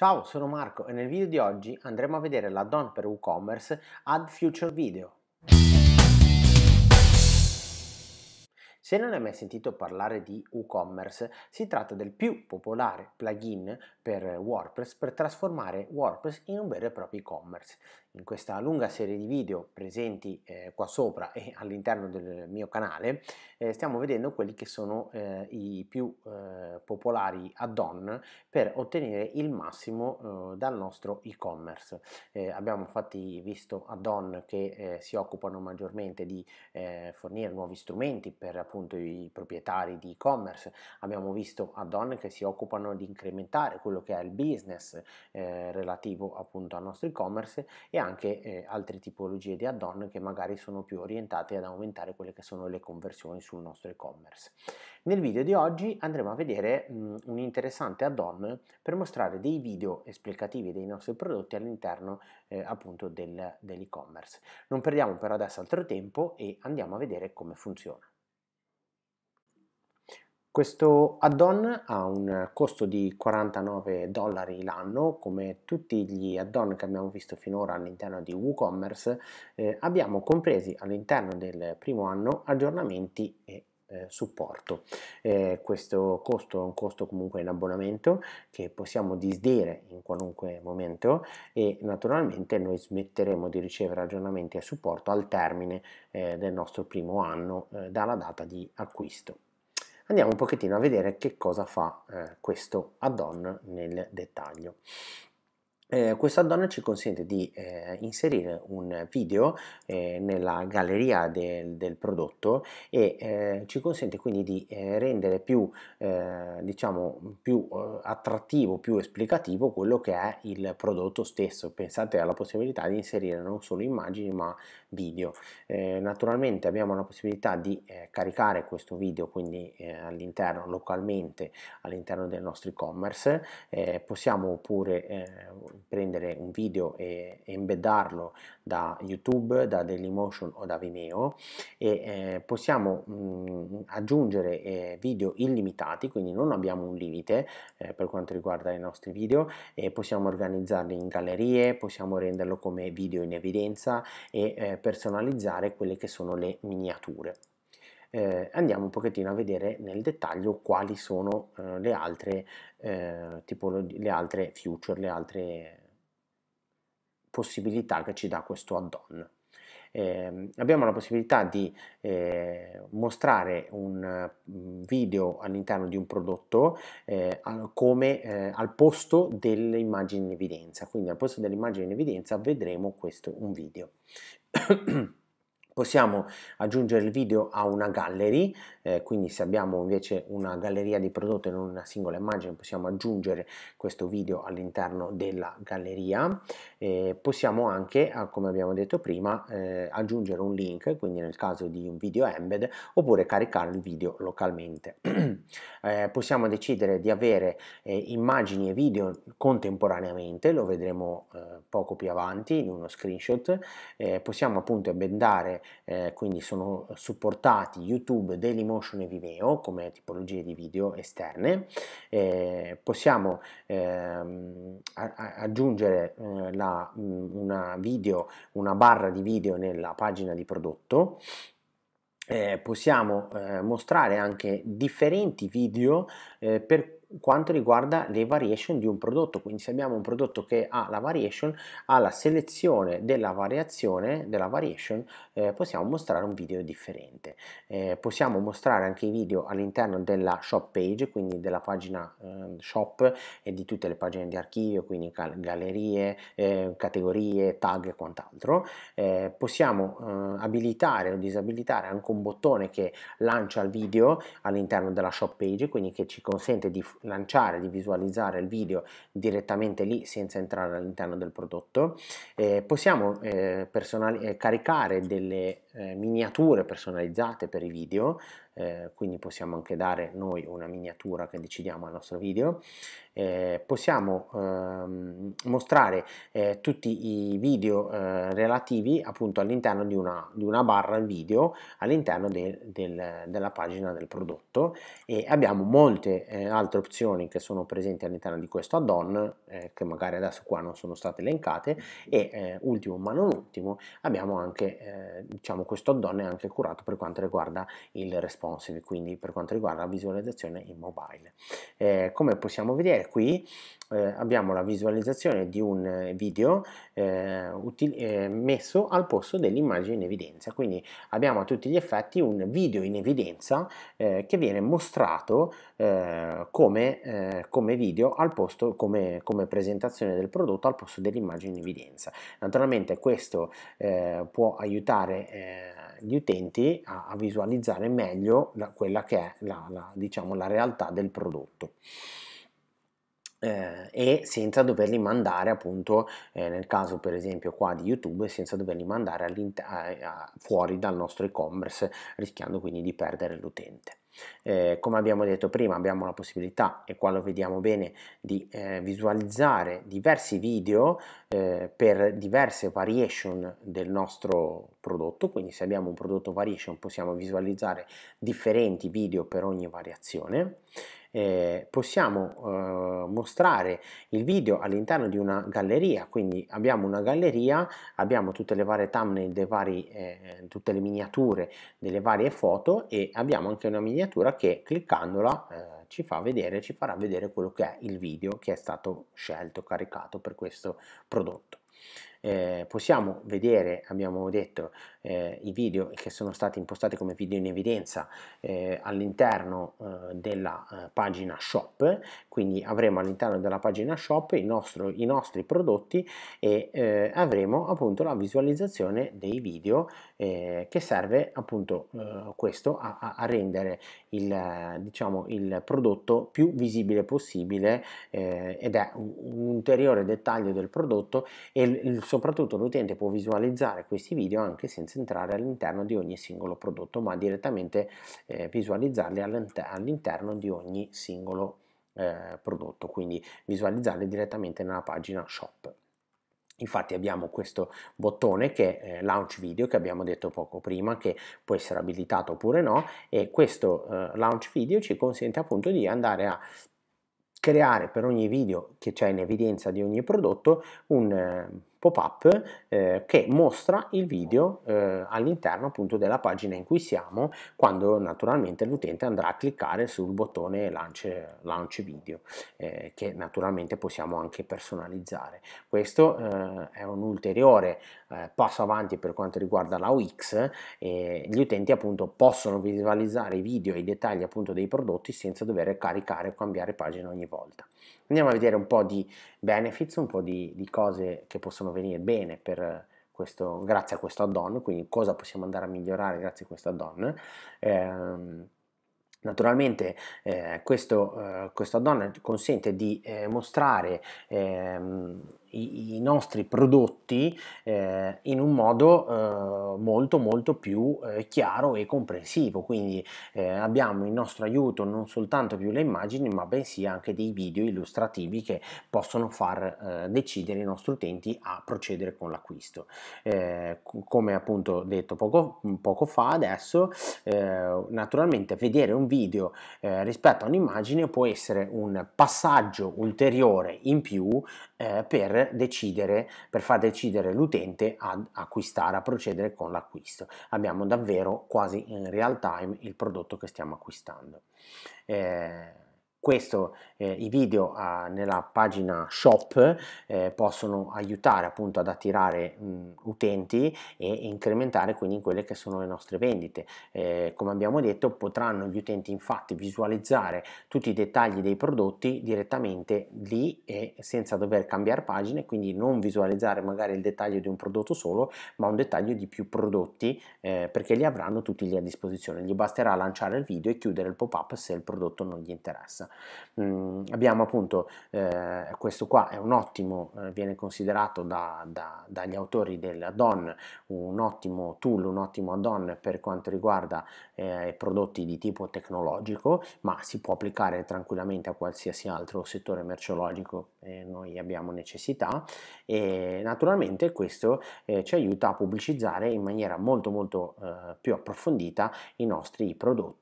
Ciao, sono Marco e nel video di oggi andremo a vedere l'add-on per WooCommerce Ad Future Video. Se non hai mai sentito parlare di WooCommerce, si tratta del più popolare plugin per WordPress per trasformare WordPress in un vero e proprio e-commerce in questa lunga serie di video presenti eh, qua sopra e all'interno del mio canale eh, stiamo vedendo quelli che sono eh, i più eh, popolari add-on per ottenere il massimo eh, dal nostro e-commerce. Eh, abbiamo infatti visto add-on che si occupano maggiormente di fornire nuovi strumenti per appunto i proprietari di e-commerce, abbiamo visto add-on che si occupano di incrementare quello che è il business relativo appunto al nostro e-commerce e anche anche eh, altre tipologie di add-on che magari sono più orientate ad aumentare quelle che sono le conversioni sul nostro e-commerce. Nel video di oggi andremo a vedere mh, un interessante add-on per mostrare dei video esplicativi dei nostri prodotti all'interno eh, appunto del, dell'e-commerce. Non perdiamo però adesso altro tempo e andiamo a vedere come funziona. Questo add-on ha un costo di 49 dollari l'anno, come tutti gli add-on che abbiamo visto finora all'interno di WooCommerce, eh, abbiamo compresi all'interno del primo anno aggiornamenti e eh, supporto. Eh, questo costo è un costo comunque in abbonamento che possiamo disdire in qualunque momento e naturalmente noi smetteremo di ricevere aggiornamenti e supporto al termine eh, del nostro primo anno eh, dalla data di acquisto andiamo un pochettino a vedere che cosa fa eh, questo add-on nel dettaglio. Eh, questo add-on ci consente di eh, inserire un video eh, nella galleria del, del prodotto e eh, ci consente quindi di eh, rendere più, eh, diciamo, più attrattivo, più esplicativo quello che è il prodotto stesso. Pensate alla possibilità di inserire non solo immagini ma video. Eh, naturalmente abbiamo la possibilità di eh, caricare questo video quindi eh, all'interno localmente all'interno del nostro e-commerce, eh, possiamo oppure eh, prendere un video e embeddarlo da YouTube, da Dailymotion o da Vimeo e eh, possiamo mh, mm, aggiungere video illimitati, quindi non abbiamo un limite per quanto riguarda i nostri video e possiamo organizzarli in gallerie, possiamo renderlo come video in evidenza e personalizzare quelle che sono le miniature. Eh, andiamo un pochettino a vedere nel dettaglio quali sono eh, le, altre, eh, le altre future, le altre possibilità che ci dà questo add-on. Eh, abbiamo la possibilità di eh, mostrare un mm, video all'interno di un prodotto eh, al, come eh, al posto delle immagini in evidenza quindi al posto dell'immagine in evidenza vedremo questo un video possiamo aggiungere il video a una gallery eh, quindi se abbiamo invece una galleria di prodotto in una singola immagine possiamo aggiungere questo video all'interno della galleria eh, possiamo anche ah, come abbiamo detto prima eh, aggiungere un link quindi nel caso di un video embed oppure caricare il video localmente eh, possiamo decidere di avere eh, immagini e video contemporaneamente lo vedremo eh, poco più avanti in uno screenshot possiamo appunto bendare quindi sono supportati youtube dailymotion Notion e Vimeo come tipologie di video esterne, eh, possiamo ehm, aggiungere eh, la, mm, una, video, una barra di video nella pagina di prodotto eh, possiamo eh, mostrare anche differenti video eh, per quanto riguarda le variation di un prodotto, quindi se abbiamo un prodotto che ha la variation, alla selezione della variazione, della variation, eh, possiamo mostrare un video differente. Eh, possiamo mostrare anche i video all'interno della shop page, quindi della pagina eh, shop e di tutte le pagine di archivio, quindi gallerie, eh, categorie, tag e quant'altro. Eh, possiamo eh, abilitare o disabilitare anche un bottone che lancia il video all'interno della shop page, quindi che ci consente di lanciare, di visualizzare il video direttamente lì senza entrare all'interno del prodotto. Eh, possiamo eh, eh caricare delle eh, miniature personalizzate per i video, eh, quindi possiamo anche dare noi una miniatura che decidiamo al nostro video, eh, possiamo ehm, mostrare eh, tutti i video eh, relativi appunto all'interno di, di una, barra video all'interno de, del, della pagina del prodotto e abbiamo molte eh, altre opzioni che sono presenti all'interno di questo add-on che magari adesso qua non sono state elencate e ultimo ma non ultimo abbiamo anche diciamo questo add-on è anche curato per quanto riguarda il responsive, quindi per quanto riguarda la visualizzazione in mobile. Eh, come possiamo vedere qui eh, abbiamo la visualizzazione di un eh, video eh, eh, messo al posto dell'immagine in evidenza, quindi abbiamo a tutti gli effetti un video in evidenza che viene mostrato come, come, video al posto, come, come presentazione del prodotto al posto dell'immagine in evidenza. Naturalmente questo eh, può aiutare eh, gli utenti a, a visualizzare meglio la, quella che è la, la, diciamo, la realtà del prodotto. Eh, e senza doverli mandare appunto eh, nel caso per esempio qua di YouTube senza doverli mandare a, fuori dal nostro e-commerce rischiando quindi di perdere l'utente. Eh, come abbiamo detto prima abbiamo la possibilità, e qua lo vediamo bene, di eh, visualizzare diversi video eh, per diverse variation del nostro prodotto, quindi se abbiamo un prodotto variation possiamo visualizzare differenti video per ogni variazione eh, possiamo eh, mostrare il video all'interno di una galleria, quindi abbiamo una galleria, abbiamo tutte le varie thumbnail, dei vari, eh, tutte le miniature delle varie foto e abbiamo anche una miniatura che cliccandola eh, ci fa vedere, ci farà vedere quello che è il video che è stato scelto, caricato per questo prodotto. Eh, possiamo vedere, abbiamo detto, eh, i video che sono stati impostati come video in evidenza eh, all'interno eh, della eh, pagina shop, quindi avremo all'interno della pagina shop nostro, i nostri prodotti e eh, avremo appunto la visualizzazione dei video eh, che serve appunto questo a, a rendere il, diciamo, il, prodotto più visibile possibile ed è un, un ulteriore dettaglio del prodotto e il, soprattutto l'utente può visualizzare questi video anche senza senza entrare all'interno di ogni singolo prodotto, ma direttamente eh, visualizzarli all'interno di ogni singolo eh, prodotto, quindi visualizzarli direttamente nella pagina shop. Infatti abbiamo questo bottone che è eh, launch video che abbiamo detto poco prima che può essere abilitato oppure no e questo eh, launch video ci consente appunto di andare a creare per ogni video che c'è in evidenza di ogni prodotto un eh, pop-up eh, che mostra il video eh, all'interno appunto della pagina in cui siamo quando naturalmente l'utente andrà a cliccare sul bottone launch, launch video eh, che naturalmente possiamo anche personalizzare. Questo eh, è un ulteriore eh, passo avanti per quanto riguarda la UX gli utenti appunto possono visualizzare i video e i dettagli appunto dei prodotti senza dover caricare o cambiare pagina ogni volta. Andiamo a vedere un po' di benefits, un po' di, di cose che possono possono venire bene per questo, grazie a questo add-on, quindi cosa possiamo andare a migliorare grazie a questo add-on. Eh, Naturalmente eh, questo, eh, questo add-on consente di eh, mostrare ehm, i, i nostri prodotti eh, in un modo eh, molto molto più eh, chiaro e comprensivo quindi eh, abbiamo in nostro aiuto non soltanto più le immagini ma bensì anche dei video illustrativi che possono far eh, decidere i nostri utenti a procedere con l'acquisto come appunto detto poco, mm, poco fa adesso naturalmente vedere un video rispetto a un'immagine può essere un passaggio ulteriore in più per decidere, per far decidere l'utente ad acquistare, a procedere con l'acquisto. Abbiamo davvero quasi in real time il prodotto che stiamo acquistando. Eh, questo eh, i video eh, nella pagina shop eh, possono aiutare appunto ad attirare mh, utenti e, e incrementare quindi quelle che sono le nostre vendite eh, come abbiamo detto potranno gli utenti infatti visualizzare tutti i dettagli dei prodotti direttamente lì e senza dover cambiare pagine quindi non visualizzare magari il dettaglio di un prodotto solo ma un dettaglio di più prodotti eh, perché li avranno tutti lì a disposizione gli basterà lanciare il video e chiudere il pop up se il prodotto non gli interessa Mm, abbiamo appunto, eh, questo qua è un ottimo, eh, viene considerato da, da, dagli autori dell'add-on un ottimo tool, un ottimo add-on per quanto riguarda eh, prodotti di tipo tecnologico, ma si può applicare tranquillamente a qualsiasi altro settore merceologico eh, noi abbiamo necessità e naturalmente questo eh, ci aiuta a pubblicizzare in maniera molto molto eh, più approfondita i nostri prodotti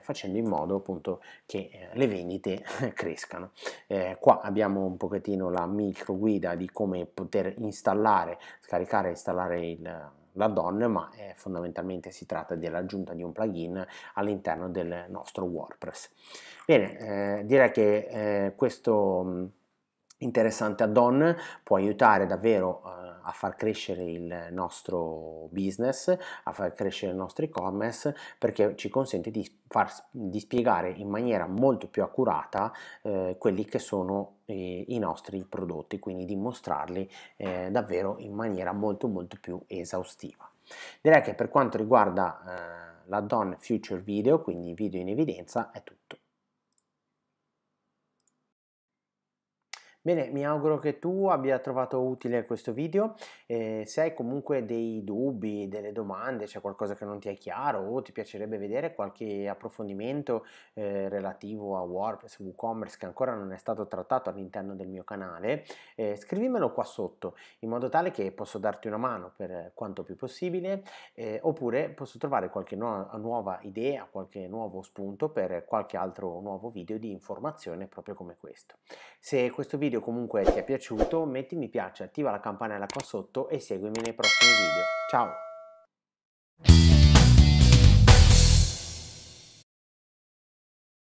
facendo in modo appunto che le vendite vendite crescano. Eh, qua abbiamo un pochettino la micro guida di come poter installare, scaricare e installare il l'addon, ma eh, fondamentalmente si tratta dell'aggiunta di un plugin all'interno del nostro WordPress. Bene, eh, direi che eh, questo interessante add-on, può aiutare davvero eh, a far crescere il nostro business, a far crescere il nostro e-commerce perché ci consente di, far, di spiegare in maniera molto più accurata eh, quelli che sono eh, i nostri prodotti, quindi di mostrarli eh, davvero in maniera molto molto più esaustiva. Direi che per quanto riguarda eh, l'add-on Future Video, quindi video in evidenza, è tutto. Bene, mi auguro che tu abbia trovato utile questo video. Eh, se hai comunque dei dubbi, delle domande, c'è qualcosa che non ti è chiaro o ti piacerebbe vedere qualche approfondimento eh, relativo a WordPress, WooCommerce che ancora non è stato trattato all'interno del mio canale, eh, scrivimelo qua sotto in modo tale che posso darti una mano per quanto più possibile eh, oppure posso trovare qualche nu nuova idea, qualche nuovo spunto per qualche altro nuovo video di informazione proprio come questo. Se questo video video comunque ti è piaciuto, metti mi piace, attiva la campanella qua sotto e seguimi nei prossimi video. Ciao!